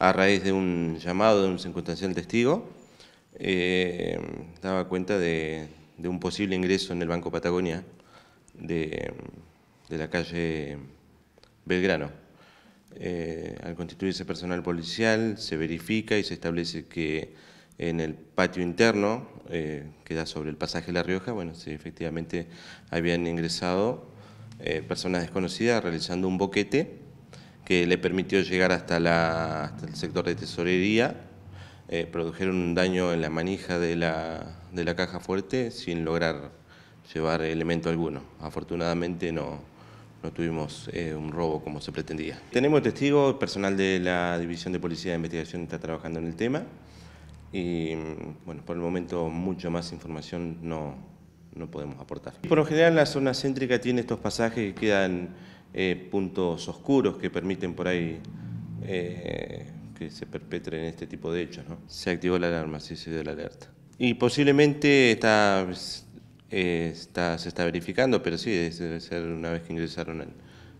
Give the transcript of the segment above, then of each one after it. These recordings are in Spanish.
a raíz de un llamado de un circunstancial testigo, eh, daba cuenta de, un posible ingreso en el Banco Patagonia de, la calle Belgrano. Eh, al constituirse personal policial, se verifica y se establece que en el patio interno, eh, que da sobre el pasaje La Rioja, bueno, si efectivamente habían ingresado personas desconocidas realizando un boquete que le permitió llegar hasta, la, hasta el sector de tesorería. Eh, produjeron un daño en la manija de la, de la caja fuerte sin lograr llevar elemento alguno. Afortunadamente no, no tuvimos eh, un robo como se pretendía. Tenemos testigos, personal de la División de Policía de Investigación está trabajando en el tema y mm, bueno, por el momento mucha más información no, no podemos aportar. Por lo general la zona céntrica tiene estos pasajes que quedan eh, puntos oscuros que permiten por ahí eh, que se perpetren este tipo de hechos. Se activó la alarma, sí se dio la alerta. Y posiblemente está, eh, está, se está verificando, pero sí, debe ser una vez que ingresaron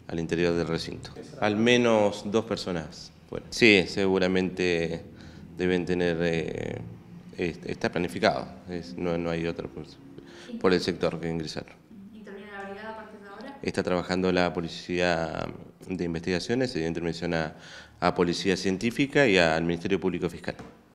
al, interior del recinto. Al menos dos personas. sí, seguramente deben tener... está planificado, no, no hay otra por el sector que ingresaron está trabajando la Policía de Investigaciones, se dio intervención a, a Policía Científica y al Ministerio Público Fiscal.